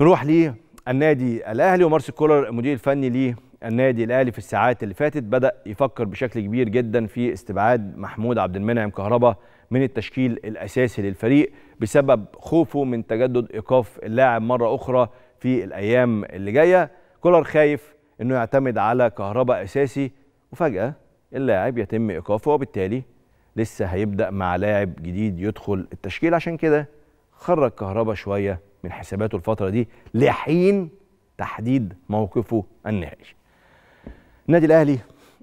نروح للنادي الاهلي ومارسي كولر المدير الفني للنادي الاهلي في الساعات اللي فاتت بدا يفكر بشكل كبير جدا في استبعاد محمود عبد المنعم كهربا من التشكيل الاساسي للفريق بسبب خوفه من تجدد ايقاف اللاعب مره اخرى في الايام اللي جايه كولر خايف انه يعتمد على كهربا اساسي وفجاه اللاعب يتم ايقافه وبالتالي لسه هيبدا مع لاعب جديد يدخل التشكيل عشان كده خرج كهربا شويه من حساباته الفترة دي لحين تحديد موقفه النهائي النادي الأهلي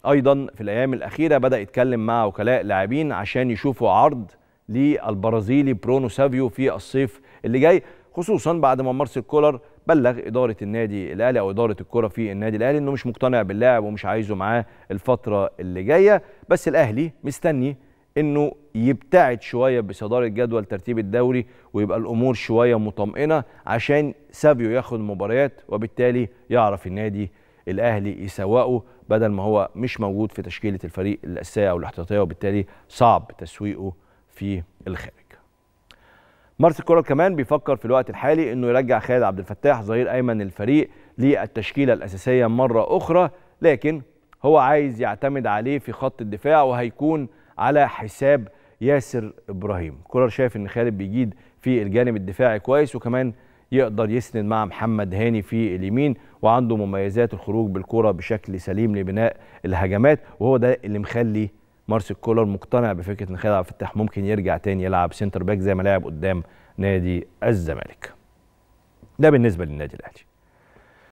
أيضا في الأيام الأخيرة بدأ يتكلم مع وكلاء لاعبين عشان يشوفوا عرض للبرازيلي برونو سافيو في الصيف اللي جاي خصوصا بعد ما مارسيل كولر بلغ اداره النادي الاهلي او اداره الكره في النادي الاهلي انه مش مقتنع باللاعب ومش عايزه معاه الفتره اللي جايه بس الاهلي مستني انه يبتعد شويه بصداره جدول ترتيب الدوري ويبقى الامور شويه مطمئنه عشان سافيو ياخد مباريات وبالتالي يعرف النادي الاهلي يسوقه بدل ما هو مش موجود في تشكيله الفريق الاساسيه او الاحتياطيه وبالتالي صعب تسويقه في الخارج. مارس الكره كمان بيفكر في الوقت الحالي انه يرجع خالد عبد الفتاح ظهير ايمن الفريق للتشكيله الاساسيه مره اخرى لكن هو عايز يعتمد عليه في خط الدفاع وهيكون على حساب ياسر ابراهيم كولر شايف ان خالد بيجيد في الجانب الدفاعي كويس وكمان يقدر يسند مع محمد هاني في اليمين وعنده مميزات الخروج بالكره بشكل سليم لبناء الهجمات وهو ده اللي مخلي مارسيل كولر مقتنع بفكره ان خالد عبد الفتاح ممكن يرجع تاني يلعب سنتر باك زي ما لعب قدام نادي الزمالك ده بالنسبه للنادي الاهلي